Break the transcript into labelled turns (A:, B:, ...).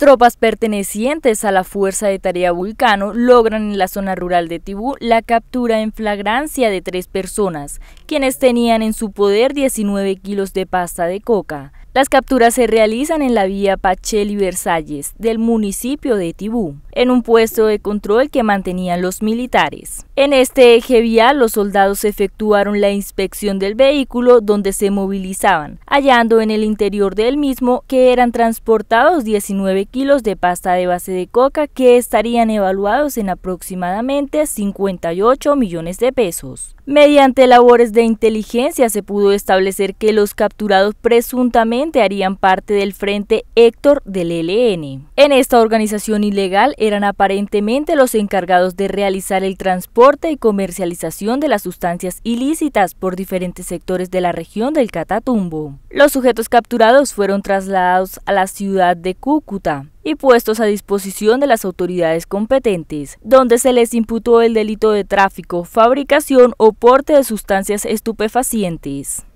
A: Tropas pertenecientes a la Fuerza de Tarea Vulcano logran en la zona rural de Tibú la captura en flagrancia de tres personas, quienes tenían en su poder 19 kilos de pasta de coca. Las capturas se realizan en la vía Pacheli Versalles del municipio de Tibú en un puesto de control que mantenían los militares. En este eje vial los soldados efectuaron la inspección del vehículo donde se movilizaban, hallando en el interior del mismo que eran transportados 19 kilos de pasta de base de coca que estarían evaluados en aproximadamente 58 millones de pesos. Mediante labores de inteligencia se pudo establecer que los capturados presuntamente harían parte del Frente Héctor del ELN. En esta organización ilegal eran aparentemente los encargados de realizar el transporte y comercialización de las sustancias ilícitas por diferentes sectores de la región del Catatumbo. Los sujetos capturados fueron trasladados a la ciudad de Cúcuta y puestos a disposición de las autoridades competentes, donde se les imputó el delito de tráfico, fabricación o porte de sustancias estupefacientes.